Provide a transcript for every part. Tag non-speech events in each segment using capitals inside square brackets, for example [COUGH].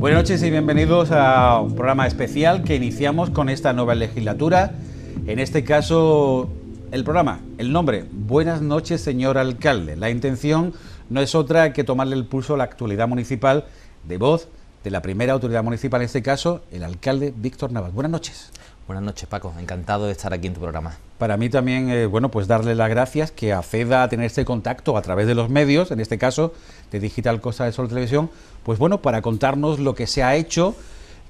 Buenas noches y bienvenidos a un programa especial que iniciamos con esta nueva legislatura. En este caso, el programa el nombre, Buenas noches, señor alcalde. La intención no es otra que tomarle el pulso a la actualidad municipal de voz de la primera autoridad municipal, en este caso, el alcalde Víctor Navas. Buenas noches. Buenas noches, Paco. Encantado de estar aquí en tu programa. Para mí también, eh, bueno, pues darle las gracias que acceda a tener este contacto a través de los medios, en este caso de Digital Cosa de Sol Televisión, pues bueno, para contarnos lo que se ha hecho,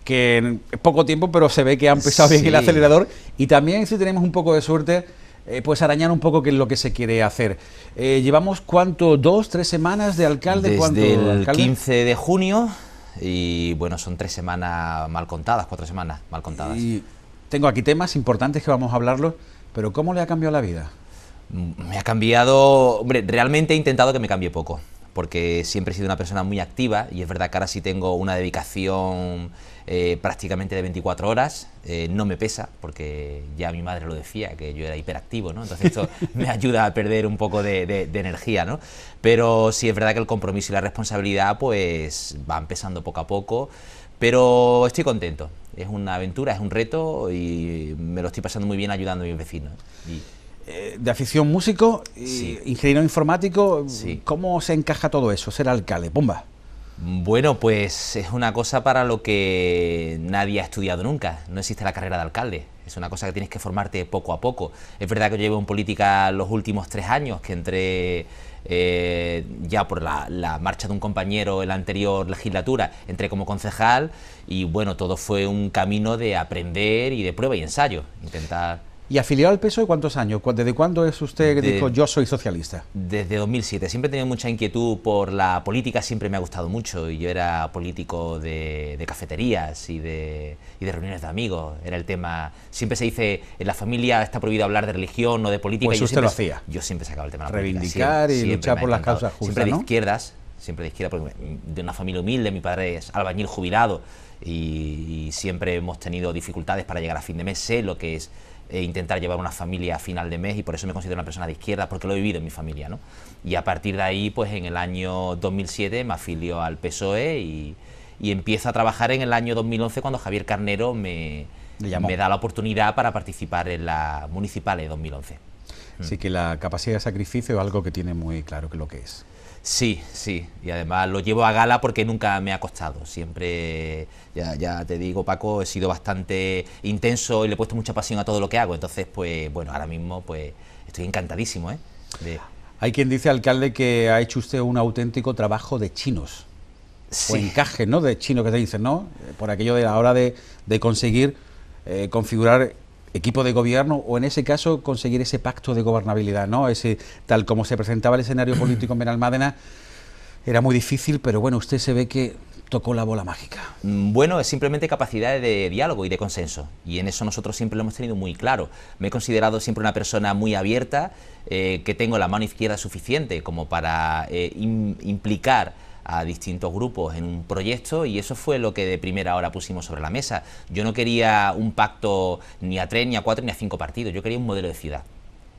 que en poco tiempo, pero se ve que ha empezado bien el acelerador, y también si tenemos un poco de suerte, eh, pues arañar un poco qué es lo que se quiere hacer. Eh, ¿Llevamos cuánto? ¿Dos, tres semanas de alcalde? Desde el 15 de junio y bueno, son tres semanas mal contadas, cuatro semanas mal contadas. Y tengo aquí temas importantes que vamos a hablarlos, pero ¿cómo le ha cambiado la vida? Mm, me ha cambiado, hombre, realmente he intentado que me cambie poco, porque siempre he sido una persona muy activa y es verdad que ahora sí tengo una dedicación eh, prácticamente de 24 horas, eh, no me pesa, porque ya mi madre lo decía, que yo era hiperactivo, ¿no? Entonces esto [LAUGHS] me ayuda a perder un poco de, energía, ¿no? Pero sí es verdad que el compromiso y la responsabilidad pues van pesando poco a poco, pero estoy contento, es una aventura, es un reto y me lo estoy pasando muy bien ayudando a mis vecinos. Eh, de afición músico, ingeniero informático, ¿cómo se encaja todo eso? Ser alcalde, bomba. Bueno, pues es una cosa para lo que nadie ha estudiado nunca. No existe la carrera de alcalde. Es una cosa que tienes que formarte poco a poco. Es verdad que yo llevo en política los últimos tres años, que entré eh, ya por la, la, marcha de un compañero en la anterior legislatura, entré como concejal y bueno, todo fue un camino de aprender y de prueba y ensayo. Intentar. ¿Y afiliado al PSOE cuántos años? ¿Desde cuándo es usted que dijo yo soy socialista? Desde 2007. Siempre he tenido mucha inquietud por la política, siempre me ha gustado mucho. Y yo era político de, cafeterías y de, de, reuniones de amigos. Era el tema. Siempre se dice en la familia está prohibido hablar de religión o de política. Pues y yo usted siempre, lo hacía. Yo siempre sacaba el tema de Reivindicar y luchar por las causas justas. Siempre de izquierdas, siempre de izquierda, porque de una familia humilde, mi padre es albañil jubilado y, y siempre hemos tenido dificultades para llegar a fin de mes. Sé lo que es e intentar llevar una familia a final de mes y por eso me considero una persona de izquierda, porque lo he vivido en mi familia. ¿no? Y a partir de ahí, pues en el año 2007 me afilio al PSOE y, y empiezo a trabajar en el año 2011 cuando Javier Carnero me, me da la oportunidad para participar en las municipales de 2011. Así mm. que la capacidad de sacrificio es algo que tiene muy claro que lo que es. Sí, sí, y además lo llevo a gala porque nunca me ha costado. Siempre, ya, te digo, Paco, he sido bastante intenso y le he puesto mucha pasión a todo lo que hago. Entonces, pues bueno, ahora mismo pues estoy encantadísimo. ¿eh? Hay quien dice, alcalde, que ha hecho usted un auténtico trabajo de chinos. O encaje, ¿no? De chino que te dicen, ¿no? Por aquello de la hora de, conseguir eh, configurar equipo de gobierno o en ese caso conseguir ese pacto de gobernabilidad, ¿no? Ese tal como se presentaba el escenario [CLEARS THROAT] político en Benalmádena era muy difícil, pero bueno, usted se ve que tocó la bola mágica. Mm, bueno, es simplemente capacidad de diálogo y de consenso, y en eso nosotros siempre lo hemos tenido muy claro. Me he considerado siempre una persona muy abierta, eh, que tengo la mano izquierda suficiente como para eh, implicar a distintos grupos en un proyecto y eso fue lo que de primera hora pusimos sobre la mesa. Yo no quería un pacto ni a tres, ni a cuatro, ni a cinco partidos, yo quería un modelo de ciudad.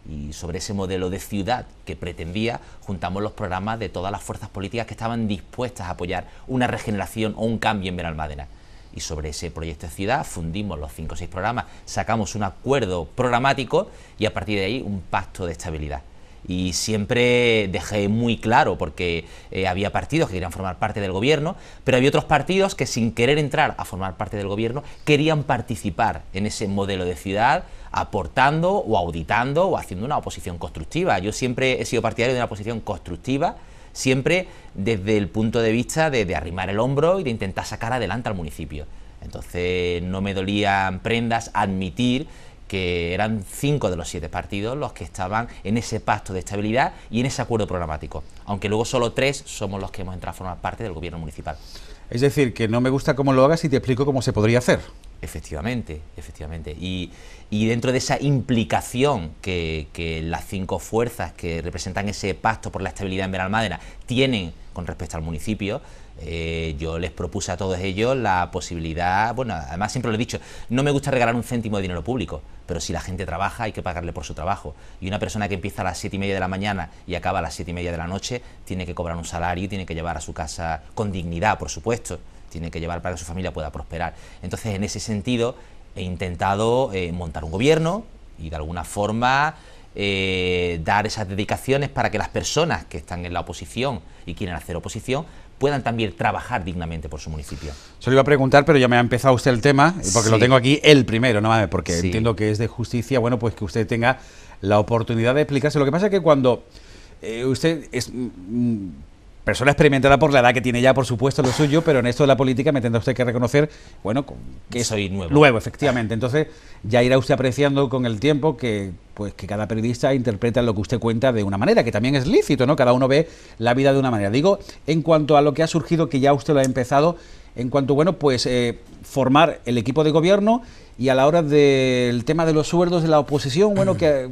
Y sobre ese modelo de ciudad que pretendía, juntamos los programas de todas las fuerzas políticas que estaban dispuestas a apoyar una regeneración o un cambio en Benalmádena y sobre ese proyecto de ciudad fundimos los cinco o seis programas, sacamos un acuerdo programático y a partir de ahí un pacto de estabilidad y siempre dejé muy claro, porque eh, había partidos que querían formar parte del gobierno, pero había otros partidos que sin querer entrar a formar parte del gobierno querían participar en ese modelo de ciudad aportando o auditando o haciendo una oposición constructiva. Yo siempre he sido partidario de una oposición constructiva, siempre desde el punto de vista de arrimar el hombro y de intentar sacar adelante al municipio. Entonces no me dolían prendas admitir que eran cinco de los siete partidos los que estaban en ese pacto de estabilidad y en ese acuerdo programático, aunque luego solo tres somos los que hemos entrado a formar parte del gobierno municipal. Es decir, que no me gusta cómo lo hagas y te explico cómo se podría hacer. Efectivamente, efectivamente. Y, dentro de esa implicación que, que, las cinco fuerzas que representan ese pacto por la estabilidad en Benalmádena tienen con respecto al municipio, eh, yo les propuse a todos ellos la posibilidad, bueno, además siempre lo he dicho, no me gusta regalar un céntimo de dinero público, pero si la gente trabaja hay que pagarle por su trabajo. Y una persona que empieza a las siete y media de la mañana y acaba a las siete y media de la noche, tiene que cobrar un salario, y tiene que llevar a su casa con dignidad, por supuesto, tiene que llevar para que su familia pueda prosperar. Entonces, en ese sentido, he intentado eh, montar un gobierno y de alguna forma... Eh, dar esas dedicaciones para que las personas que están en la oposición y quieren hacer oposición puedan también trabajar dignamente por su municipio. Se lo iba a preguntar, pero ya me ha empezado usted el tema, porque lo tengo aquí el primero, no mames, porque entiendo que es de justicia, bueno, pues que usted tenga la oportunidad de explicarse. Lo que pasa es que cuando eh, usted es, mm, persona experimentada por la edad que tiene ya, por supuesto, lo suyo, pero en esto de la política me tendrá usted que reconocer, bueno, que soy nuevo. efectivamente. Entonces, ya irá usted apreciando con el tiempo que pues que cada periodista interpreta lo que usted cuenta de una manera, que también es lícito, ¿no? Cada uno ve la vida de una manera. Digo, en cuanto a lo que ha surgido, que ya usted lo ha empezado, en cuanto, bueno, pues eh, formar el equipo de gobierno y a la hora del tema de los sueldos de la oposición, bueno, que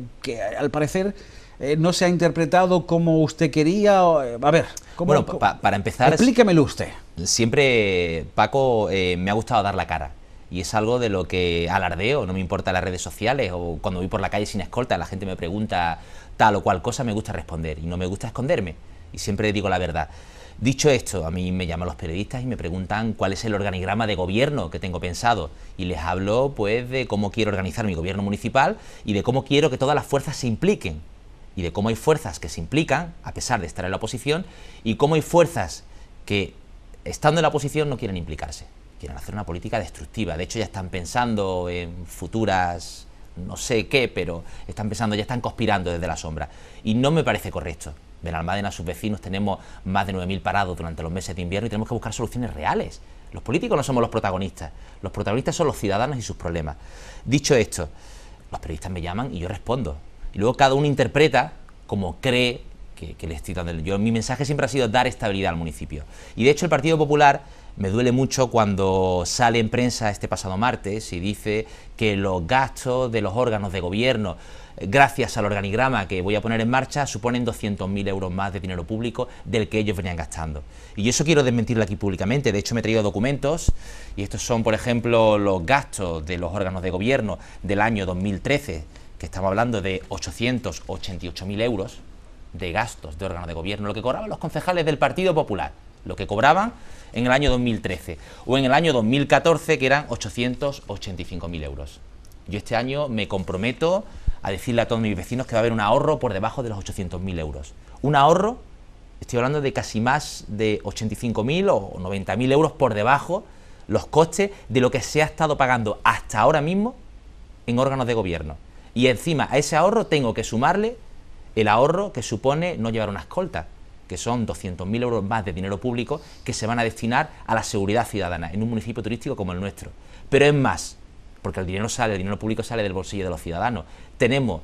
al parecer eh, no se ha interpretado como usted quería. Eh, a ver, ¿cómo, bueno, para empezar, explíquemelo usted. Siempre, Paco, eh, me ha gustado dar la cara. Y es algo de lo que alardeo, no me importa las redes sociales o cuando voy por la calle sin escolta, la gente me pregunta tal o cual cosa, me gusta responder y no me gusta esconderme. Y siempre digo la verdad. Dicho esto, a mí me llaman los periodistas y me preguntan cuál es el organigrama de gobierno que tengo pensado y les hablo pues de cómo quiero organizar mi gobierno municipal y de cómo quiero que todas las fuerzas se impliquen y de cómo hay fuerzas que se implican, a pesar de estar en la oposición, y cómo hay fuerzas que, estando en la oposición, no quieren implicarse, quieren hacer una política destructiva. De hecho, ya están pensando en futuras, no sé qué, pero están pensando, ya están conspirando desde la sombra. Y no me parece correcto. a sus vecinos, tenemos más de 9.000 parados durante los meses de invierno y tenemos que buscar soluciones reales. Los políticos no somos los protagonistas, los protagonistas son los ciudadanos y sus problemas. Dicho esto, los periodistas me llaman y yo respondo. Y luego cada uno interpreta como cree que, le estoy dando. Yo, mi mensaje siempre ha sido dar estabilidad al municipio. Y de hecho el Partido Popular me duele mucho cuando sale en prensa este pasado martes y dice que los gastos de los órganos de gobierno, gracias al organigrama que voy a poner en marcha, suponen 200.000 euros más de dinero público del que ellos venían gastando. Y eso quiero desmentirlo aquí públicamente. De hecho, me he traído documentos y estos son, por ejemplo, los gastos de los órganos de gobierno del año 2013 que estamos hablando de 888.000 euros de gastos de órganos de gobierno, lo que cobraban los concejales del Partido Popular, lo que cobraban en el año 2013 o en el año 2014, que eran 885.000 euros. Yo este año me comprometo a decirle a todos mis vecinos que va a haber un ahorro por debajo de los 800.000 euros. Un ahorro, estoy hablando de casi más de 85.000 o 90.000 euros por debajo los costes de lo que se ha estado pagando hasta ahora mismo en órganos de gobierno. Y encima a ese ahorro tengo que sumarle el ahorro que supone no llevar una escolta, que son 200.000 euros más de dinero público que se van a destinar a la seguridad ciudadana en un municipio turístico como el nuestro. Pero es más, porque el dinero sale, el dinero público sale del bolsillo de los ciudadanos. Tenemos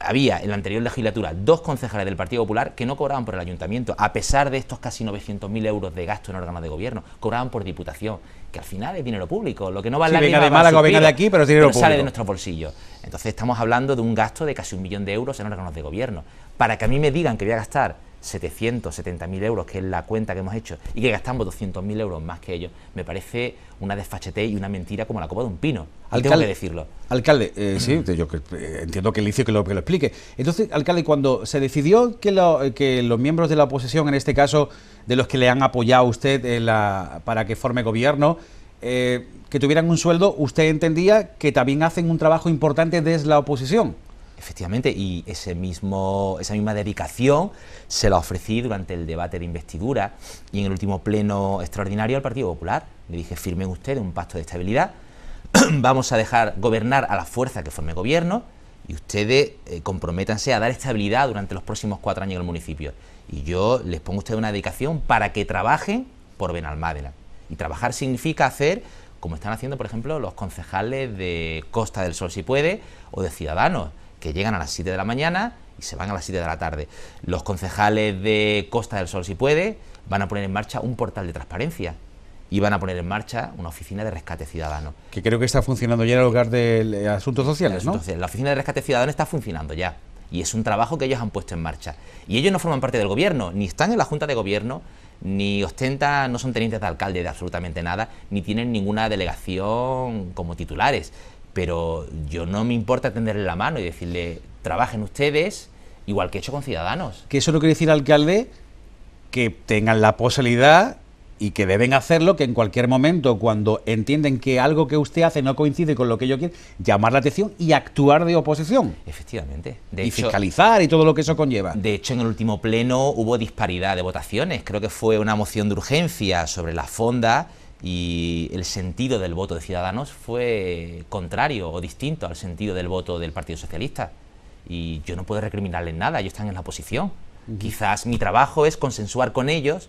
había en la anterior legislatura dos concejales del Partido Popular que no cobraban por el ayuntamiento, a pesar de estos casi 900.000 euros de gasto en órganos de gobierno, cobraban por diputación, que al final es dinero público, lo que no vale la venga de Málaga, venga de aquí, pero es dinero público. sale de nuestros bolsillos. Entonces estamos hablando de un gasto de casi un millón de euros en órganos de gobierno. Para que a mí me digan que voy a gastar 770.000 euros, que es la cuenta que hemos hecho, y que gastamos 200.000 euros más que ellos, me parece una desfachetez y una mentira como la copa de un pino. Alcalde, decirlo. Alcalde, eh, mm. sí, yo eh, entiendo que el inicio que lo, explique. Entonces, alcalde, cuando se decidió eh, que, los miembros de la oposición, en este caso de los que le han apoyado a usted la, para que forme gobierno, que tuvieran un sueldo, usted entendía que también hacen un trabajo importante desde la oposición. Efectivamente, y ese mismo, esa misma dedicación se la ofrecí durante el debate de investidura y en el último pleno extraordinario al Partido Popular. Le dije, firmen ustedes un pacto de estabilidad, [CLEARS THROAT] vamos a dejar gobernar a la fuerza que forme gobierno y ustedes eh, comprométanse a dar estabilidad durante los próximos cuatro años en el municipio. Y yo les pongo a ustedes una dedicación para que trabajen por Benalmádena. Y trabajar significa hacer como están haciendo, por ejemplo, los concejales de Costa del Sol, si puede, o de Ciudadanos que llegan a las 7 de la mañana y se van a las 7 de la tarde. Los concejales de Costa del Sol, si puede, van a poner en marcha un portal de transparencia y van a poner en marcha una oficina de rescate ciudadano. Que creo que está funcionando ya en el hogar de eh, asuntos sociales, ¿no? La oficina de rescate ciudadano está funcionando ya y es un trabajo que ellos han puesto en marcha. Y ellos no forman parte del gobierno, ni están en la junta de gobierno, ni ostentan, no son tenientes de alcalde de absolutamente nada, ni tienen ninguna delegación como titulares pero yo no me importa tenderle la mano y decirle, trabajen ustedes igual que he hecho con Ciudadanos. Que eso no quiere decir, alcalde, que tengan la posibilidad y que deben hacerlo, que en cualquier momento, cuando entienden que algo que usted hace no coincide con lo que yo quiero, llamar la atención y actuar de oposición. Efectivamente. y fiscalizar y todo lo que eso conlleva. De hecho, en el último pleno hubo disparidad de votaciones. Creo que fue una moción de urgencia sobre la fonda y el sentido del voto de Ciudadanos fue contrario o distinto al sentido del voto del Partido Socialista. Y yo no puedo recriminarles nada, ellos están en la oposición. Quizás mi trabajo es consensuar con ellos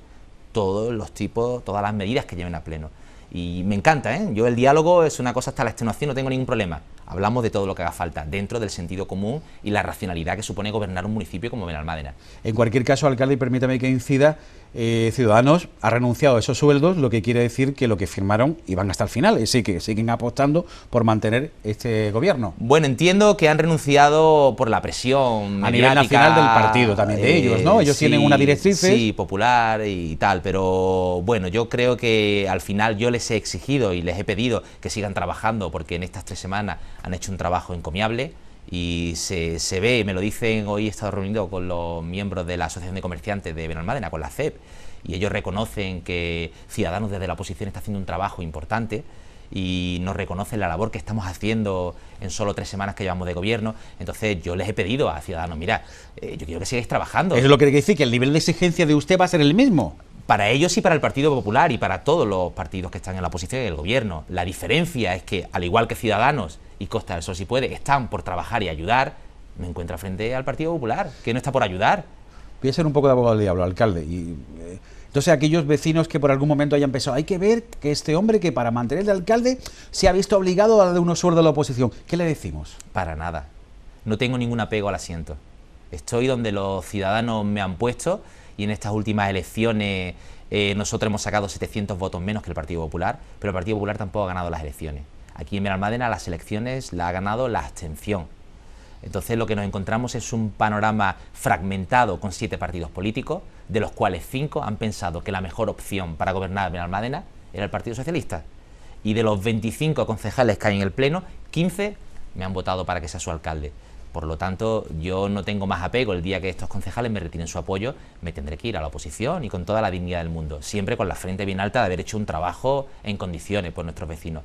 todos los tipos, todas las medidas que lleven a pleno. Y me encanta, ¿eh? Yo el diálogo es una cosa hasta la extenuación, no tengo ningún problema. Hablamos de todo lo que haga falta, dentro del sentido común y la racionalidad que supone gobernar un municipio como Benalmádena. En cualquier caso, alcalde, permítame que incida, eh, Ciudadanos ha renunciado a esos sueldos, lo que quiere decir que lo que firmaron iban hasta el final, y sí que siguen apostando por mantener este gobierno. Bueno, entiendo que han renunciado por la presión a nivel nacional del partido también de eh, ellos, ¿no? Ellos tienen una directriz sí popular y tal, pero bueno, yo creo que al final yo les he exigido y les he pedido que sigan trabajando porque en estas tres semanas han hecho un trabajo encomiable y se, se, ve, me lo dicen hoy, he estado reunido con los miembros de la Asociación de Comerciantes de Benalmádena, con la CEP, y ellos reconocen que Ciudadanos desde la oposición está haciendo un trabajo importante y nos reconocen la labor que estamos haciendo en solo tres semanas que llevamos de gobierno. Entonces yo les he pedido a Ciudadanos, mira, eh, yo quiero que sigáis trabajando. es lo que quiere decir, que el nivel de exigencia de usted va a ser el mismo para ellos y para el Partido Popular y para todos los partidos que están en la oposición y el gobierno. La diferencia es que, al igual que Ciudadanos y Costa del Sol si puede, están por trabajar y ayudar, me encuentro frente al Partido Popular, que no está por ayudar. Voy a un poco de abogado del diablo, alcalde. Y, eh, entonces, aquellos vecinos que por algún momento hayan pensado, hay que ver que este hombre que para mantener de alcalde se ha visto obligado a de unos sueldos a la oposición. ¿Qué le decimos? Para nada. No tengo ningún apego al asiento. Estoy donde los ciudadanos me han puesto y en estas últimas elecciones eh, nosotros hemos sacado 700 votos menos que el Partido Popular, pero el Partido Popular tampoco ha ganado las elecciones. Aquí en Benalmádena las elecciones la ha ganado la abstención. Entonces lo que nos encontramos es un panorama fragmentado con siete partidos políticos, de los cuales cinco han pensado que la mejor opción para gobernar Benalmádena era el Partido Socialista. Y de los 25 concejales que hay en el Pleno, 15 me han votado para que sea su alcalde. Por lo tanto, yo no tengo más apego. El día que estos concejales me retiren su apoyo, me tendré que ir a la oposición y con toda la dignidad del mundo, siempre con la frente bien alta de haber hecho un trabajo en condiciones por nuestros vecinos.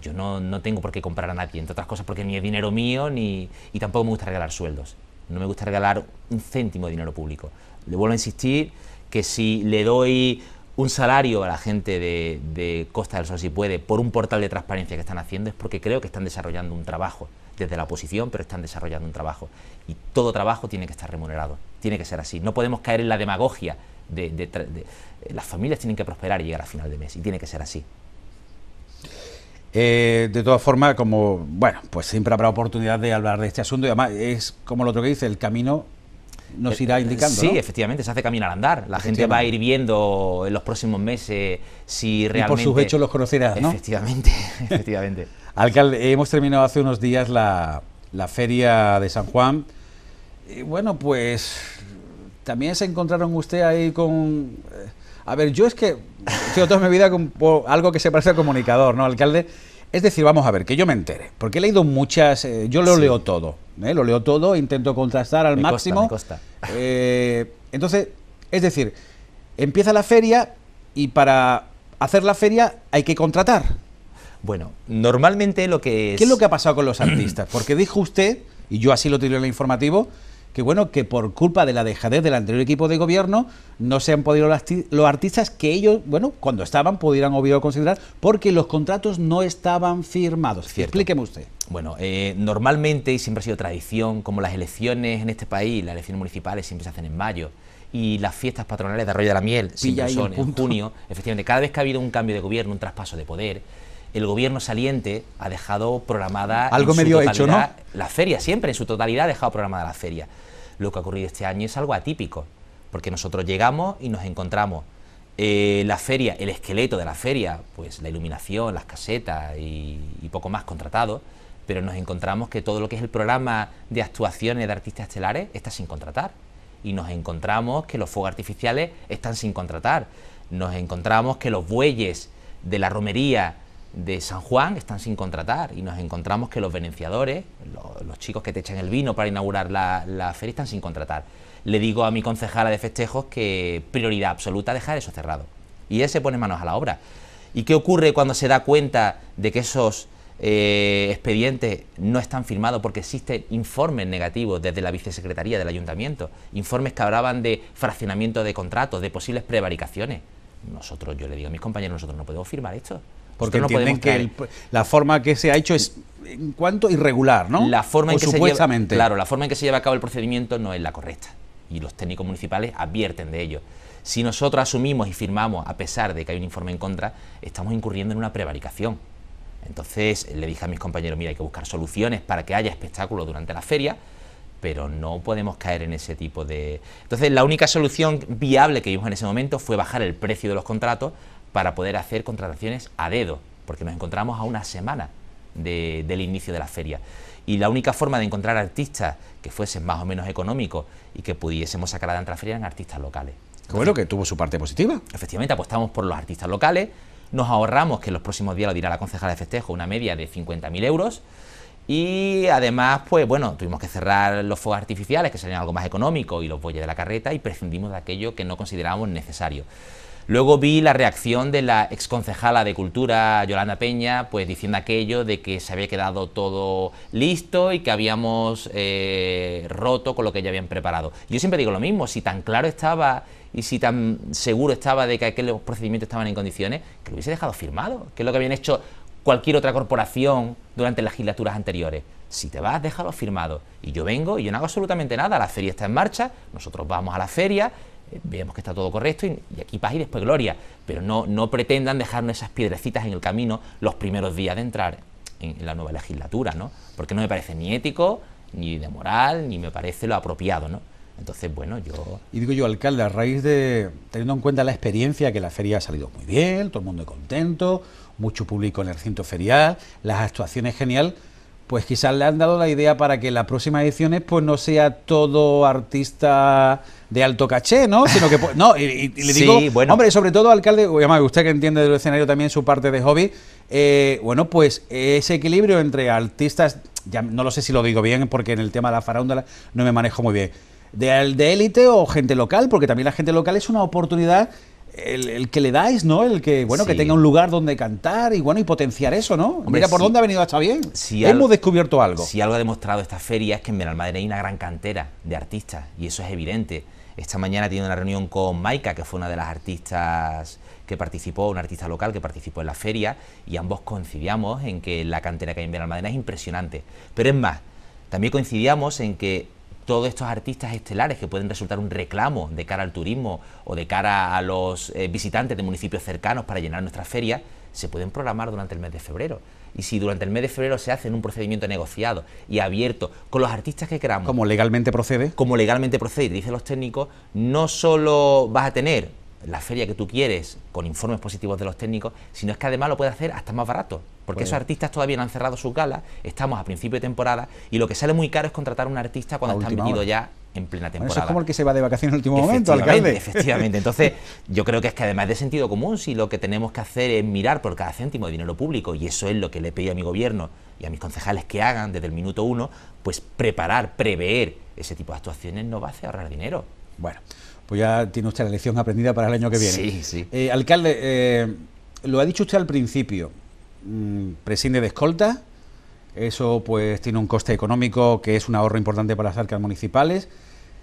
Yo no, tengo por qué comprar a nadie, entre otras cosas porque ni es dinero mío ni, y tampoco me gusta regalar sueldos. No me gusta regalar un céntimo de dinero público. Le vuelvo a insistir que si le doy un salario a la gente de, de Costa del Sol, si puede, por un portal de transparencia que están haciendo, es porque creo que están desarrollando un trabajo desde la oposición, pero están desarrollando un trabajo. Y todo trabajo tiene que estar remunerado, tiene que ser así. No podemos caer en la demagogia de, eh, las familias tienen que prosperar y llegar a final de mes, y tiene que ser así. Eh, de todas formas, como, bueno, pues siempre habrá oportunidad de hablar de este asunto y además es como lo otro que dice, el camino nos irá eh, indicando. Sí, efectivamente, se hace camino al andar. La gente va a ir viendo en los próximos meses si realmente. Y por sus hechos los conocerás, ¿no? Efectivamente, [LAUGHS] efectivamente. Alcalde, hemos terminado hace unos días la, la feria de San Juan. bueno, pues también se encontraron usted ahí con. Eh, a ver, yo es que. Yo toda mi vida con algo que se parece al comunicador, ¿no, alcalde? Es decir, vamos a ver, que yo me entere, porque he leído muchas, eh, yo lo leo todo, ¿eh? lo leo todo, intento contrastar al máximo. me eh, entonces, es decir, empieza la feria y para hacer la feria hay que contratar. Bueno, normalmente lo que es... ¿Qué es lo que ha pasado con los artistas? [CLEARS THROAT] Porque dijo usted, y yo así lo tiré en el informativo, que bueno, que por culpa de la dejadez del anterior equipo de gobierno no se han podido los artistas que ellos, bueno, cuando estaban pudieran o considerar porque los contratos no estaban firmados. Explíqueme usted. Bueno, eh, normalmente y siempre ha sido tradición, como las elecciones en este país, las elecciones municipales siempre se hacen en mayo y las fiestas patronales de Arroyo de la Miel siempre son en junio, efectivamente, cada vez que ha habido un cambio de gobierno, un traspaso de poder, el gobierno saliente ha dejado programada algo medio hecho, ¿no? la feria, siempre en su totalidad ha dejado programada la feria. Lo que ha ocurrido este año es algo atípico, porque nosotros llegamos y nos encontramos eh, la feria, el esqueleto de la feria, pues la iluminación, las casetas y, poco más contratados... pero nos encontramos que todo lo que es el programa de actuaciones de artistas estelares está sin contratar y nos encontramos que los fuegos artificiales están sin contratar. Nos encontramos que los bueyes de la romería de San Juan están sin contratar y nos encontramos que los venenciadores, los, chicos que te echan el vino para inaugurar la, feria, están sin contratar. Le digo a mi concejala de festejos que prioridad absoluta dejar eso cerrado. Y él se pone manos a la obra. ¿Y qué ocurre cuando se da cuenta de que esos eh, expedientes no están firmados porque existen informes negativos desde la vicesecretaría del ayuntamiento? Informes que hablaban de fraccionamiento de contratos, de posibles prevaricaciones. Nosotros, yo le digo a mis compañeros, nosotros no podemos firmar esto. Pues Porque entienden que la forma que se ha hecho es en cuanto irregular, ¿no? La forma claro, la forma en que se lleva a cabo el procedimiento no es la correcta. Y los técnicos municipales advierten de ello. Si nosotros asumimos y firmamos, a pesar de que hay un informe en contra, estamos incurriendo en una prevaricación. Entonces le dije a mis compañeros, mira, hay que buscar soluciones para que haya espectáculo durante la feria, pero no podemos caer en ese tipo de... Entonces la única solución viable que vimos en ese momento fue bajar el precio de los contratos para poder hacer contrataciones a dedo, porque nos encontramos a una semana del inicio de la feria. Y la única forma de encontrar artistas que fuesen más o menos económicos y que pudiésemos sacar adelante la feria eran artistas locales. bueno, que tuvo su parte positiva. Efectivamente, apostamos por los artistas locales, nos ahorramos, que en los próximos días lo dirá la concejala de festejo, una media de 50.000 euros. Y además, pues bueno, tuvimos que cerrar los fuegos artificiales, que serían algo más económico, y los bueyes de la carreta, y prescindimos de aquello que no considerábamos necesario. Luego vi la reacción de la exconcejala de Cultura, Yolanda Peña, pues diciendo aquello de que se había quedado todo listo y que habíamos eh, roto con lo que ya habían preparado. Yo siempre digo lo mismo, si tan claro estaba y si tan seguro estaba de que aquellos procedimientos estaban en condiciones, que lo hubiese dejado firmado, que es lo que habían hecho cualquier otra corporación durante las legislaturas anteriores. Si te vas, déjalo firmado. Y yo vengo y yo no hago absolutamente nada. La feria está en marcha, nosotros vamos a la feria, vemos que está todo correcto y, aquí paz y después gloria, pero no, no pretendan dejarnos esas piedrecitas en el camino los primeros días de entrar en, la nueva legislatura, ¿no? Porque no me parece ni ético, ni de moral, ni me parece lo apropiado, Entonces, bueno, yo... Y digo yo, alcalde, a raíz de, teniendo en cuenta la experiencia, que la feria ha salido muy bien, todo el mundo contento, mucho público en el recinto ferial, las actuaciones genial, pues quizás le han dado la idea para que las próximas ediciones pues no sea todo artista de alto caché, ¿no? [LAUGHS] Sino que pues, no, y, le digo, bueno. hombre, sobre todo alcalde, usted que entiende del escenario también su parte de hobby, eh, bueno, pues ese equilibrio entre artistas, ya no lo sé si lo digo bien porque en el tema de la farándula no me manejo muy bien, de, de élite o gente local, porque también la gente local es una oportunidad el, que le dais, ¿no? El que, bueno, que tenga un lugar donde cantar y bueno, y potenciar eso, ¿no? Mira por dónde ha venido hasta bien. Si Hemos descubierto algo. Si algo ha demostrado esta feria es que en Benalmádena hay una gran cantera de artistas y eso es evidente. Esta mañana he tenido una reunión con Maika, que fue una de las artistas que participó, una artista local que participó en la feria, y ambos coincidíamos en que la cantera que hay en Benalmádena es impresionante. Pero es más, también coincidíamos en que todos estos artistas estelares que pueden resultar un reclamo de cara al turismo o de cara a los eh, visitantes de municipios cercanos para llenar nuestras ferias, se pueden programar durante el mes de febrero. Y si durante el mes de febrero se hace en un procedimiento negociado y abierto con los artistas que queramos. Como legalmente procede. Como legalmente procede, dicen los técnicos, no solo vas a tener la feria que tú quieres con informes positivos de los técnicos, sino es que además lo puedes hacer hasta más barato porque pues esos artistas todavía no han cerrado su galas, estamos a principio de temporada y lo que sale muy caro es contratar a un artista cuando están venidos ya en plena temporada. eso es como el que se va de vacaciones en el último momento, alcalde. Efectivamente, [LAUGHS] entonces yo creo que es que además de sentido común, si lo que tenemos que hacer es mirar por cada céntimo de dinero público, y eso es lo que le pedí a mi gobierno y a mis concejales que hagan desde el minuto uno, pues preparar, prever ese tipo de actuaciones no va a hacer ahorrar dinero. Bueno, pues ya tiene usted la lección aprendida para el año que viene. Sí, sí. Eh, alcalde, eh, lo ha dicho usted al principio, Mm, prescinde de escolta. Eso pues tiene un coste económico que es un ahorro importante para las arcas municipales.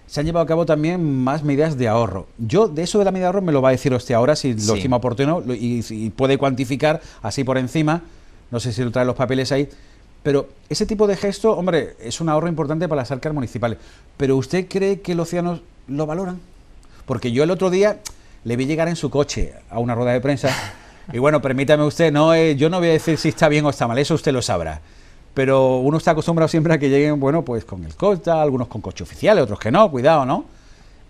Se han llevado a cabo también más medidas de ahorro. Yo de eso de la medida de ahorro me lo va a decir usted ahora si lo estima oportuno y, y puede cuantificar así por encima. No sé si lo trae los papeles ahí. Pero ese tipo de gesto, hombre, es un ahorro importante para las arcas municipales. Pero ¿usted cree que los ciudadanos lo valoran? Porque yo el otro día le vi llegar en su coche a una rueda de prensa [LAUGHS] Y bueno, permítame usted, no, eh, yo no voy a decir si está bien o está mal, eso usted lo sabrá. Pero uno está acostumbrado siempre a que lleguen, bueno, pues con el costa, algunos con coche oficial, otros que no, cuidado, ¿no?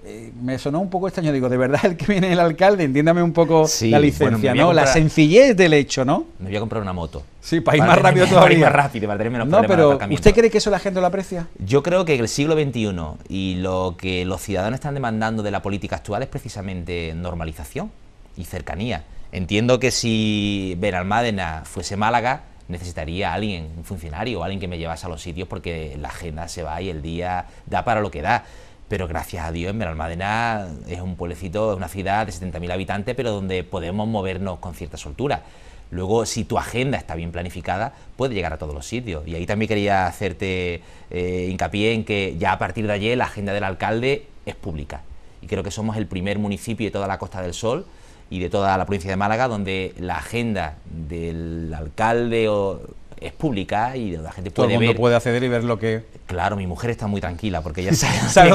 Eh, me sonó un poco extraño, digo, de verdad el que viene el alcalde, entiéndame un poco la licencia, ¿no? la sencillez del hecho, ¿no? Me voy a comprar una moto. Sí, para ir más rápido todavía. Para ir más rápido, para tener menos No, pero ¿usted cree que eso la gente lo aprecia? Yo creo que el siglo XXI y lo que los ciudadanos están demandando de la política actual es precisamente normalización y cercanía. Entiendo que si Benalmádena fuese Málaga, necesitaría a alguien, un funcionario, o alguien que me llevase a los sitios porque la agenda se va y el día da para lo que da. Pero gracias a Dios, en Benalmádena es un pueblecito, es una ciudad de 70.000 habitantes, pero donde podemos movernos con cierta soltura. Luego, si tu agenda está bien planificada, puede llegar a todos los sitios. Y ahí también quería hacerte eh, hincapié en que ya a partir de ayer la agenda del alcalde es pública. Y creo que somos el primer municipio de toda la Costa del Sol y de toda la provincia de Málaga, donde la agenda del alcalde es pública y la gente Todo puede el mundo puede acceder y ver lo que... Claro, mi mujer está muy tranquila porque ya sabe, ya sabe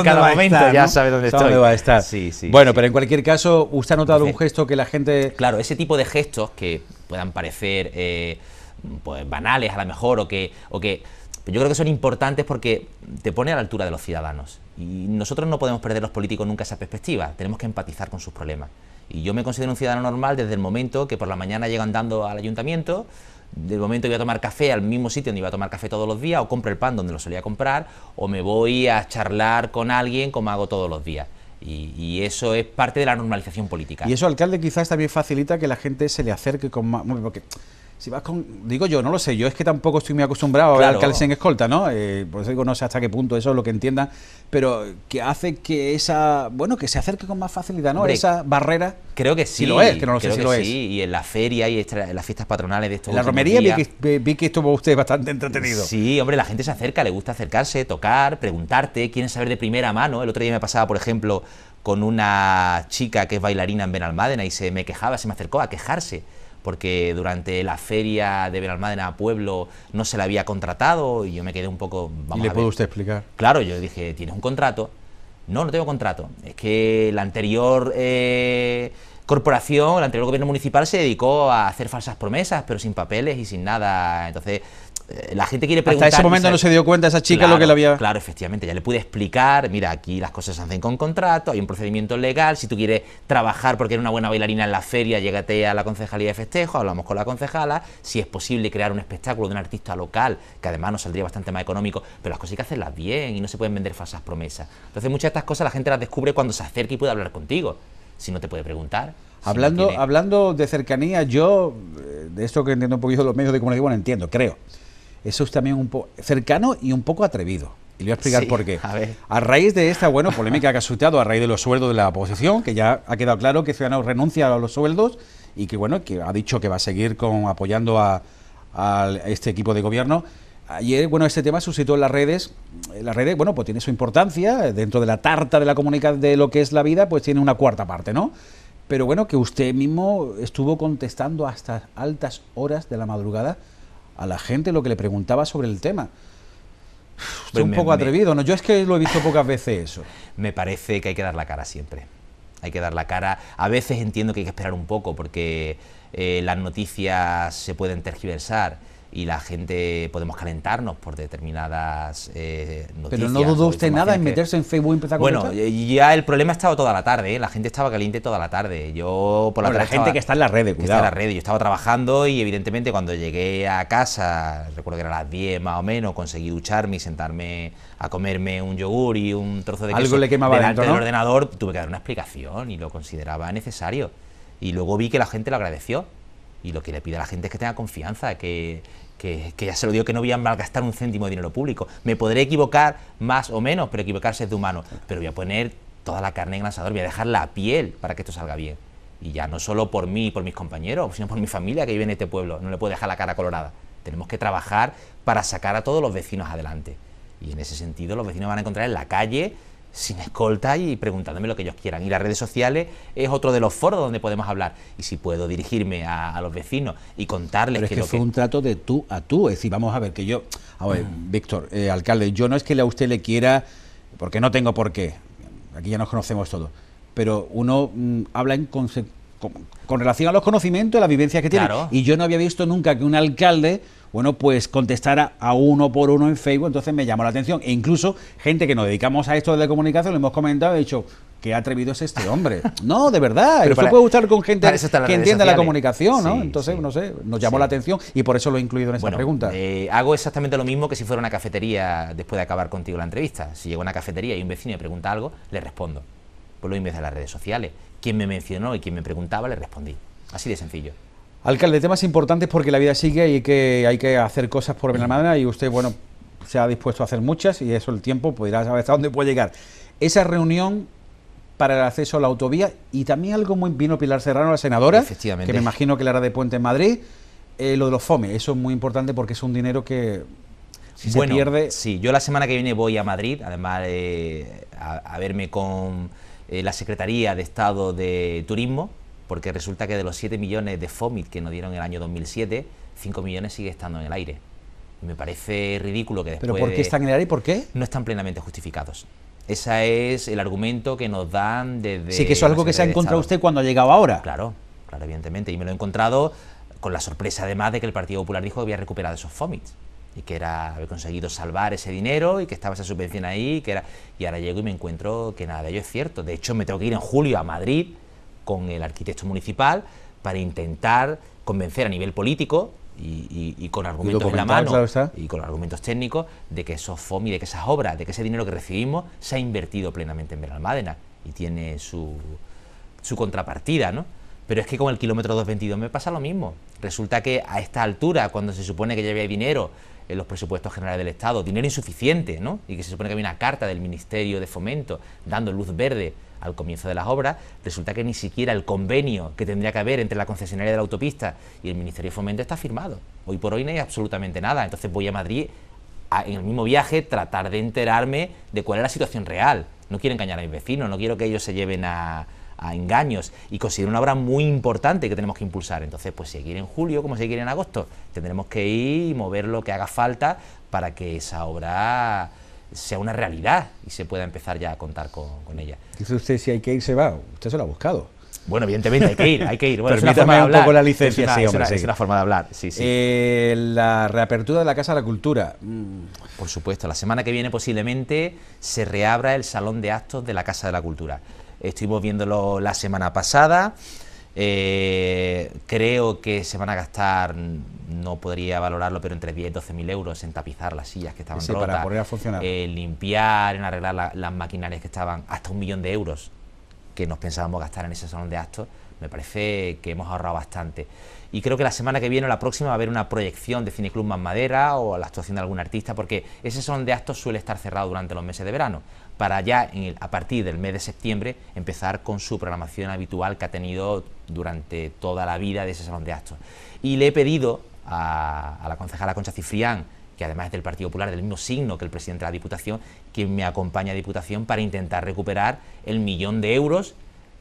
dónde, va a estar. bueno, pero en cualquier caso, ¿usted ha notado un gesto que la gente...? Claro, ese tipo de gestos que puedan parecer eh, pues, banales a lo mejor o que, o que... Yo creo que son importantes porque te pone a la altura de los ciudadanos. Y nosotros no podemos perder los políticos nunca esa perspectiva. Tenemos que empatizar con sus problemas. Y yo me considero un ciudadano normal desde el momento que por la mañana llego andando al ayuntamiento, del momento que voy a tomar café al mismo sitio donde iba a tomar café todos los días, o compro el pan donde lo solía comprar, o me voy a charlar con alguien como hago todos los días. Y, eso es parte de la normalización política. Y eso, alcalde, quizás también facilita que la gente se le acerque con más... Porque si vas con, digo yo, no lo sé, yo es que tampoco estoy muy acostumbrado a ver alcaldes en escolta, ¿no? Eh, por eso digo, no sé hasta qué punto eso es lo que entiendan, pero que hace que esa, bueno, que se acerque con más facilidad, ¿no? esa barrera. Creo que sí. lo es, que no lo sé si lo es. Sí, y en la feria y en las fiestas patronales de estos La romería vi, que, vi que, estuvo usted bastante entretenido. Sí, hombre, la gente se acerca, le gusta acercarse, tocar, preguntarte, quieren saber de primera mano. El otro día me pasaba, por ejemplo, con una chica que es bailarina en Benalmádena y se me quejaba, se me acercó a quejarse porque durante la feria de Benalmádena Pueblo no se la había contratado y yo me quedé un poco... ¿Y le puede usted explicar? Claro, yo dije, ¿tienes un contrato? No, no tengo contrato. Es que la anterior eh, corporación, el anterior gobierno municipal se dedicó a hacer falsas promesas, pero sin papeles y sin nada. Entonces eh, la gente quiere preguntar. Hasta ese momento no se dio cuenta esa chica lo que le había. Claro, efectivamente, ya le pude explicar. Mira, aquí las cosas se hacen con contrato, hay un procedimiento legal. Si tú quieres trabajar porque eres una buena bailarina en la feria, llégate a la concejalía de festejos... hablamos con la concejala. Si es posible crear un espectáculo de un artista local, que además nos saldría bastante más económico, pero las cosas hay que hacerlas bien y no se pueden vender falsas promesas. Entonces, muchas de estas cosas la gente las descubre cuando se acerca y puede hablar contigo. Si no te puede preguntar, hablando, hablando de cercanía, yo, eh, de esto que entiendo un poquito los medios de comunicación, bueno, entiendo, creo eso es también un poco cercano y un poco atrevido. Y le voy a explicar por qué. A, raíz de esta bueno, polémica que ha suscitado, a raíz de los sueldos de la oposición, que ya ha quedado claro que Ciudadanos renuncia a los sueldos y que bueno, que ha dicho que va a seguir con apoyando a, este equipo de gobierno. Ayer, bueno, este tema suscitó en las redes. Las redes, bueno, pues tiene su importancia. Dentro de la tarta de la comunicación de lo que es la vida, pues tiene una cuarta parte, ¿no? Pero bueno, que usted mismo estuvo contestando hasta altas horas de la madrugada a la gente lo que le preguntaba sobre el tema. Estoy un poco atrevido, ¿no? Yo es que lo he visto pocas veces eso. Me parece que hay que dar la cara siempre. Hay que dar la cara. A veces entiendo que hay que esperar un poco porque eh, las noticias se pueden tergiversar y la gente podemos calentarnos por determinadas eh, noticias. Pero no dudó usted nada en meterse en Facebook y empezar a Bueno, eh, ya el problema ha estado toda la tarde, ¿eh? la gente estaba caliente toda la tarde. Yo, por la, la gente que está en las redes, cuidado. yo estaba trabajando y evidentemente cuando llegué a casa, recuerdo que era las 10 más o menos, conseguí ducharme y sentarme a comerme un yogur y un trozo de queso. Algo le quemaba del ordenador, tuve que dar una explicación y lo consideraba necesario. Y luego vi que la gente lo agradeció y lo que le pide a la gente es que tenga confianza, que, que, ya se lo digo que no voy a malgastar un céntimo de dinero público. Me podré equivocar más o menos, pero equivocarse es de humano. Pero voy a poner toda la carne en el asador, voy a dejar la piel para que esto salga bien. Y ya no solo por mí y por mis compañeros, sino por mi familia que vive en este pueblo. No le puedo dejar la cara colorada. Tenemos que trabajar para sacar a todos los vecinos adelante. Y en ese sentido los vecinos van a encontrar en la calle sin escolta y preguntándome lo que ellos quieran. Y las redes sociales es otro de los foros donde podemos hablar. Y si puedo dirigirme a, los vecinos y contarles que es que, fue un trato de tú a tú. Es decir, vamos a ver que yo, a ver, mm. Víctor, eh, alcalde, yo no es que a usted le quiera, porque no tengo por qué. Aquí ya nos conocemos todos. Pero uno mm, habla en con, relación a los conocimientos, a la vivencia que tiene. Y yo no había visto nunca que un alcalde bueno, pues contestara a uno por uno en Facebook, entonces me llamó la atención. E incluso gente que nos dedicamos a esto de comunicación, le hemos comentado, he dicho, qué atrevido es este hombre. [LAUGHS] No, de verdad, Pero puede gustar con gente que entienda la comunicación, ¿no? Entonces, no sé, nos llamó la atención y por eso lo he incluido en esta pregunta. Eh, hago exactamente lo mismo que si fuera una cafetería después de acabar contigo la entrevista. Si llego a una cafetería y un vecino me pregunta algo, le respondo. Pues lo mismo en las redes sociales. Quien me mencionó y quien me preguntaba, le respondí. Así de sencillo. Alcalde, temas importantes porque la vida sigue y que hay que hacer cosas por manera. y usted, bueno, se ha dispuesto a hacer muchas y eso el tiempo podrá pues saber hasta dónde puede llegar. Esa reunión para el acceso a la autovía y también algo muy vino Pilar Serrano, la senadora, que me imagino que la hará de puente en Madrid, eh, lo de los FOME, eso es muy importante porque es un dinero que si se pierde... Sí, yo la semana que viene voy a Madrid, además eh, a, verme con eh, la Secretaría de Estado de Turismo, porque resulta que de los 7 millones de FOMIT que nos dieron en el año 2007, 5 millones sigue estando en el aire. Me parece ridículo que después... ¿Pero por qué están en el aire y por qué? No están plenamente justificados. Ese es el argumento que nos dan desde... Sí, que eso es algo que se ha encontrado usted cuando ha llegado ahora. Claro, claro, evidentemente. Y me lo he encontrado con la sorpresa además de que el Partido Popular dijo que había recuperado esos FOMITs y que era haber conseguido salvar ese dinero y que estaba esa subvención ahí que era y ahora llego y me encuentro que nada de ello es cierto de hecho me tengo que ir en julio a Madrid con el arquitecto municipal para intentar convencer a nivel político y, con argumentos en la mano y con argumentos técnicos de que esos FOMI, de que esas obras, de que ese dinero que recibimos se ha invertido plenamente en Benalmádena y tiene su, su contrapartida, ¿no? Pero es que con el kilómetro 222 me pasa lo mismo. Resulta que a esta altura, cuando se supone que ya había dinero en los presupuestos generales del Estado, dinero insuficiente, ¿no? Y que se supone que había una carta del Ministerio de Fomento dando luz verde al comienzo de las obras, resulta que ni siquiera el convenio que tendría que haber entre la concesionaria de la autopista y el Ministerio de Fomento está firmado. Hoy por hoy no hay absolutamente nada. Entonces voy a Madrid en el mismo viaje tratar de enterarme de cuál es la situación real. No quiero engañar a mis vecinos, no quiero que ellos se lleven a, engaños y considero una obra muy importante que tenemos que impulsar. Entonces, pues si hay en julio, como si hay en agosto, tendremos que ir y mover lo que haga falta para que esa obra sea una realidad y se pueda empezar ya a contar con, ella. Dice usted, si hay que ir, se va. Usted se lo ha buscado. Bueno, evidentemente hay que ir, hay que ir. Bueno, un poco la licencia, es una, sí, hombre, sí. es forma de hablar, sí, sí. Eh, la reapertura de la Casa de la Cultura. Mm. Por supuesto, la semana que viene posiblemente se reabra el Salón de Actos de la Casa de la Cultura. Estuvimos viéndolo la semana pasada. Eh, creo que se van a gastar, no podría valorarlo, pero entre 10 y 12 mil euros en tapizar las sillas que estaban rotas, en eh, limpiar, en arreglar las maquinarias que estaban, hasta un millón de euros que nos pensábamos gastar en ese salón de actos. Me parece que hemos ahorrado bastante. Y creo que la semana que viene o la próxima va a haber una proyección de Cineclub Más Madera o la actuación de algún artista, porque ese salón de actos suele estar cerrado durante los meses de verano para ya a partir del mes de septiembre empezar con su programación habitual que ha tenido durante toda la vida de ese salón de actos. Y le he pedido a, la concejala Concha Cifrián, que además es del Partido Popular, del mismo signo que el presidente de la Diputación, que me acompaña a Diputación para intentar recuperar el millón de euros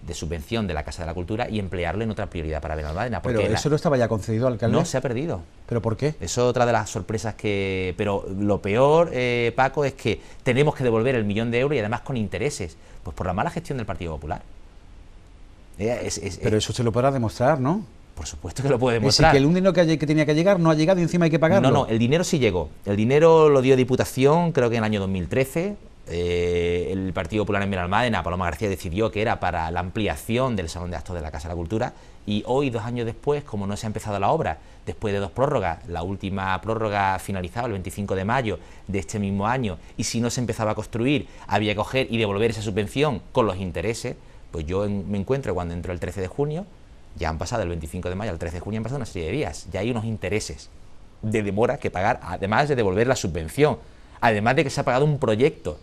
de subvención de la Casa de la Cultura y emplearlo en otra prioridad para Benalmádena. Pero eso no estaba ya concedido, al alcalde. No, se ha perdido. ¿Pero por qué? Es otra de las sorpresas que... Pero lo peor, eh, Paco, es que tenemos que devolver el millón de euros y además con intereses, pues por la mala gestión del Partido Popular. Eh, pero eso se lo podrá demostrar, ¿no? Por supuesto que lo puede demostrar. Es que el dinero que, que, tenía que llegar no ha llegado y encima hay que pagarlo. No, no, el dinero sí llegó. El dinero lo dio Diputación, creo que en el año 2013. Eh, el Partido Popular en Miralmádena... Paloma García, decidió que era para la ampliación del Salón de Actos de la Casa de la Cultura y hoy, dos años después, como no se ha empezado la obra, después de dos prórrogas, la última prórroga finalizaba el 25 de mayo de este mismo año y si no se empezaba a construir, había que coger y devolver esa subvención con los intereses, pues yo me encuentro cuando entró el 13 de junio, ya han pasado el 25 de mayo al 13 de junio, han pasado una serie de días, ya hay unos intereses de demora que pagar, además de devolver la subvención, además de que se ha pagado un proyecto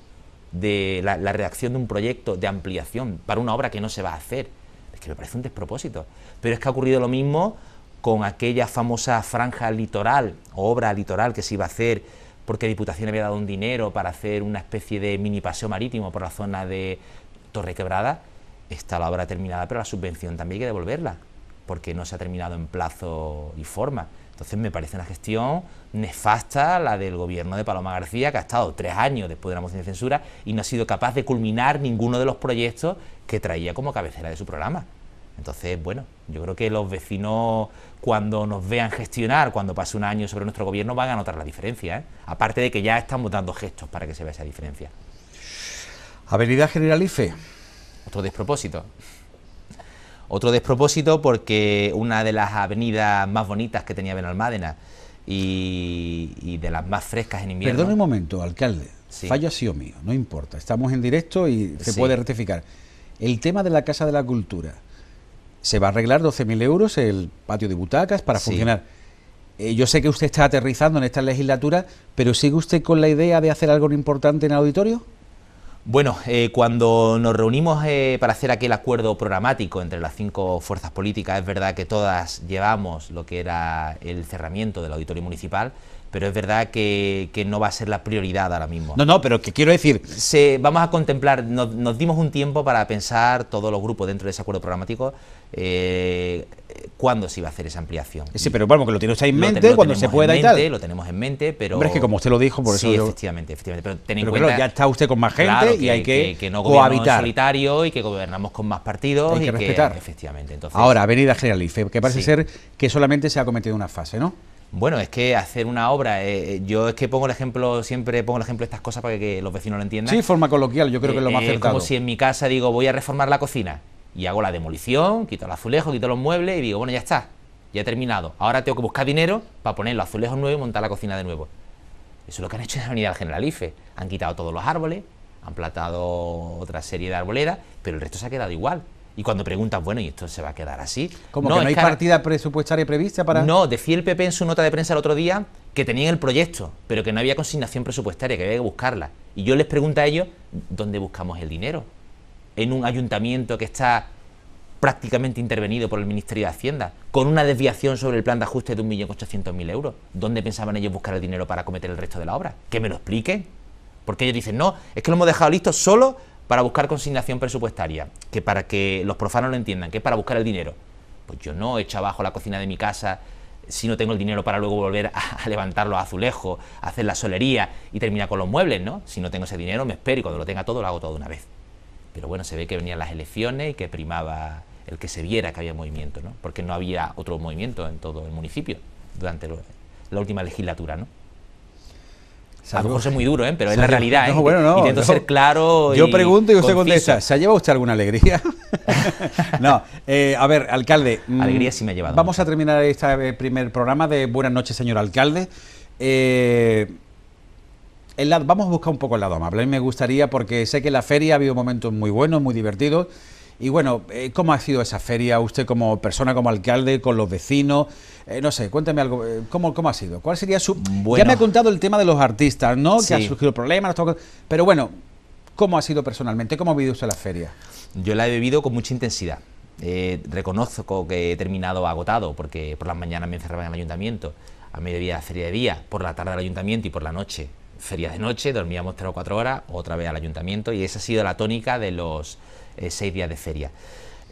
de la, redacción de un proyecto de ampliación para una obra que no se va a hacer. Es que me parece un despropósito. Pero es que ha ocurrido lo mismo con aquella famosa franja litoral, obra litoral que se iba a hacer porque Diputación había dado un dinero para hacer una especie de mini paseo marítimo por la zona de Torre Quebrada. Está la obra terminada, pero la subvención también hay que devolverla, porque no se ha terminado en plazo y forma. Entonces me parece una gestión nefasta la del gobierno de Paloma García, que ha estado tres años después de la moción de censura y no ha sido capaz de culminar ninguno de los proyectos que traía como cabecera de su programa. Entonces, bueno, yo creo que los vecinos cuando nos vean gestionar, cuando pase un año sobre nuestro gobierno, van a notar la diferencia. ¿eh? Aparte de que ya estamos dando gestos para que se vea esa diferencia. Avenida Generalife. Otro despropósito. Otro despropósito porque una de las avenidas más bonitas que tenía Benalmádena y, y de las más frescas en invierno... Perdón un momento, alcalde. Fallo ha sido mío, no importa. Estamos en directo y se puede rectificar. El tema de la Casa de la Cultura. Se va a arreglar 12.000 euros el patio de butacas para funcionar. Eh, yo sé que usted está aterrizando en esta legislatura, pero ¿sigue usted con la idea de hacer algo importante en el auditorio? Bueno, eh, cuando nos reunimos eh, para hacer aquel acuerdo programático entre las cinco fuerzas políticas, es verdad que todas llevamos lo que era el cerramiento del auditorio municipal, pero es verdad que, no va a ser la prioridad ahora mismo. No, no, pero que quiero decir... vamos a contemplar, nos, dimos un tiempo para pensar todos los grupos dentro de ese acuerdo programático eh, cuándo se iba a hacer esa ampliación. Sí, pero bueno, que lo tiene usted en mente, cuando se pueda y tal. Lo tenemos en mente, pero... Hombre, es que como usted lo dijo, por eso... Sí, efectivamente, efectivamente, pero ten en cuenta... ya está usted con más gente y hay que, que no cohabitar. solitario y que gobernamos con más partidos. y que respetar. efectivamente, entonces... Ahora, Avenida Generalife, que parece ser que solamente se ha cometido una fase, ¿no? bueno, es que hacer una obra, eh, eh, yo es que pongo el ejemplo, siempre pongo el ejemplo de estas cosas para que, los vecinos lo entiendan. Sí, forma coloquial, yo creo que es lo eh, más acertado. Es como si en mi casa digo, voy a reformar la cocina y hago la demolición, quito el azulejo, quito los muebles y digo, bueno, ya está, ya he terminado. Ahora tengo que buscar dinero para poner los azulejos nuevos y montar la cocina de nuevo. Eso es lo que han hecho en la unidad Generalife. Han quitado todos los árboles, han plantado otra serie de arboledas, pero el resto se ha quedado igual. Y cuando preguntas, bueno, ¿y esto se va a quedar así? Como no, que no hay partida presupuestaria prevista para...? No, decía el PP en su nota de prensa el otro día que tenían el proyecto, pero que no había consignación presupuestaria, que había que buscarla. Y yo les pregunto a ellos, ¿dónde buscamos el dinero? En un ayuntamiento que está prácticamente intervenido por el Ministerio de Hacienda, con una desviación sobre el plan de ajuste de 1.800.000 euros. ¿Dónde pensaban ellos buscar el dinero para cometer el resto de la obra? Que me lo expliquen. Porque ellos dicen, no, es que lo hemos dejado listo solo para buscar consignación presupuestaria, que para que los profanos lo entiendan, que es para buscar el dinero. Pues yo no echo abajo la cocina de mi casa si no tengo el dinero para luego volver a, levantar los azulejos, hacer la solería y terminar con los muebles, ¿no? Si no tengo ese dinero me espero y cuando lo tenga todo lo hago todo de una vez. Pero bueno, se ve que venían las elecciones y que primaba el que se viera que había movimiento, ¿no? Porque no había otro movimiento en todo el municipio durante la última legislatura, ¿no? A lo mejor es muy duro, ¿eh? pero es la realidad. ¿eh? Intento ser claro. Yo pregunto y usted contesta. ¿Se ha llevado usted alguna alegría? [LAUGHS] no. Eh, a ver, alcalde. Mm, alegría sí me ha llevado. Vamos a terminar este eh, primer programa de Buenas noches, señor alcalde. El, vamos a buscar un poco el lado amable. A mí me gustaría, porque sé que la feria ha habido momentos muy buenos, muy divertidos. Y bueno, eh, ¿cómo ha sido esa feria usted como persona, como alcalde, con los vecinos? Eh, no sé, cuéntame algo, eh, ¿cómo, ¿cómo ha sido? ¿Cuál sería su...? ya me ha contado el tema de los artistas, ¿no? Que ha surgido problemas, pero bueno, ¿cómo ha sido personalmente? ¿Cómo ha vivido usted la feria? Yo la he vivido con mucha intensidad. reconozco que he terminado agotado porque por las mañanas me encerraba en el ayuntamiento, a mediodía feria de día, por la tarde al ayuntamiento y por la noche feria de noche, dormíamos tres o cuatro horas, otra vez al ayuntamiento y esa ha sido la tónica de los eh, seis días de feria.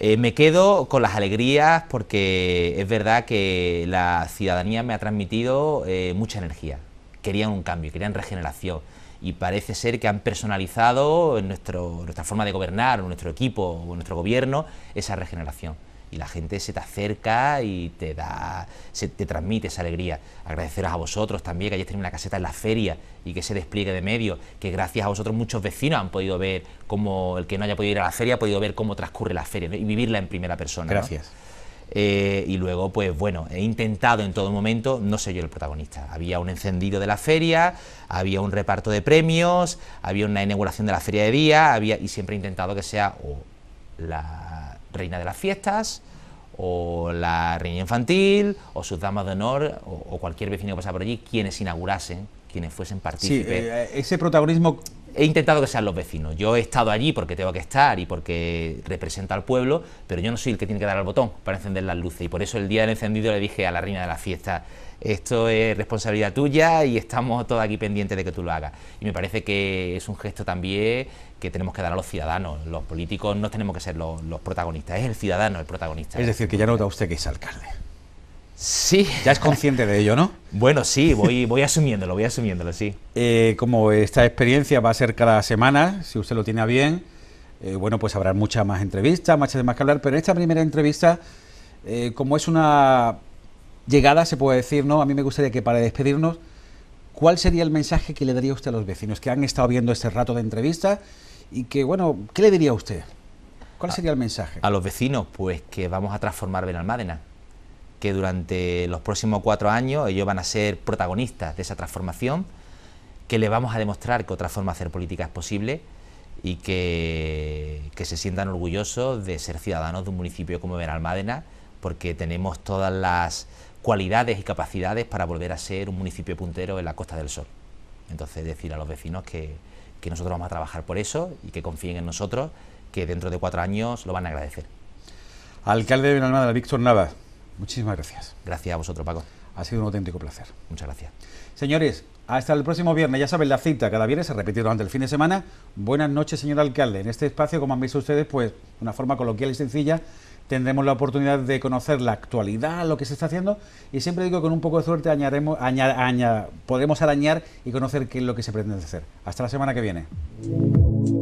Eh, me quedo con las alegrías porque es verdad que la ciudadanía me ha transmitido eh, mucha energía. Querían un cambio, querían regeneración. Y parece ser que han personalizado nuestro, nuestra forma de gobernar, nuestro equipo, nuestro gobierno, esa regeneración y la gente se te acerca y te da, se te transmite esa alegría. Agradeceros a vosotros también que hayáis tenido una caseta en la feria y que se despliegue de medio, que gracias a vosotros muchos vecinos han podido ver cómo, el que no haya podido ir a la feria ha podido ver cómo transcurre la feria y vivirla en primera persona. Gracias. Eh, y luego, pues bueno, he intentado en todo momento no soy yo el protagonista. Había un encendido de la feria, había un reparto de premios, había una inauguración de la feria de día, había, y siempre he intentado que sea la reina de las fiestas, o la reina infantil, o sus damas de honor, o, cualquier vecino que pasara por allí, quienes inaugurasen, quienes fuesen partícipes. Eh, eh, ese protagonismo... He intentado que sean los vecinos. Yo he estado allí porque tengo que estar y porque representa al pueblo, pero yo no soy el que tiene que dar al botón para encender las luces. Y por eso el día del encendido le dije a la reina de las fiestas, esto es responsabilidad tuya y estamos todos aquí pendientes de que tú lo hagas. Y me parece que es un gesto también que tenemos que dar a los ciudadanos. Los políticos no tenemos que ser los, protagonistas, es el ciudadano el protagonista. Es decir, que ya nota usted que es alcalde. Sí. Ya es consciente de ello, ¿no? [LAUGHS] bueno, sí, voy, voy asumiéndolo, voy asumiéndolo, sí. Eh, como esta experiencia va a ser cada semana, si usted lo tiene a bien, eh, bueno, pues habrá muchas más entrevistas, muchas más que hablar, pero en esta primera entrevista, eh, como es una llegada, se puede decir, ¿no? A mí me gustaría que para despedirnos, ¿cuál sería el mensaje que le daría usted a los vecinos que han estado viendo este rato de entrevista y que, bueno, ¿qué le diría a usted? ¿Cuál sería el mensaje? A los vecinos, pues que vamos a transformar Benalmádena, que durante los próximos cuatro años ellos van a ser protagonistas de esa transformación, que le vamos a demostrar que otra forma de hacer política es posible y que, que se sientan orgullosos de ser ciudadanos de un municipio como Benalmádena, porque tenemos todas las cualidades y capacidades para volver a ser un municipio puntero en la Costa del Sol. Entonces decir a los vecinos que, que nosotros vamos a trabajar por eso y que confíen en nosotros, que dentro de cuatro años lo van a agradecer. Alcalde de Benalmádena, Víctor Navas, muchísimas gracias. Gracias a vosotros, Paco. Ha sido un auténtico placer. Muchas gracias. Señores, hasta el próximo viernes. Ya saben, la cita cada viernes se repite durante el fin de semana. Buenas noches, señor alcalde. En este espacio, como han visto ustedes, pues una forma coloquial y sencilla tendremos la oportunidad de conocer la actualidad, lo que se está haciendo, y siempre digo que con un poco de suerte añadiremos, podremos arañar y conocer qué es lo que se pretende hacer. Hasta la semana que viene.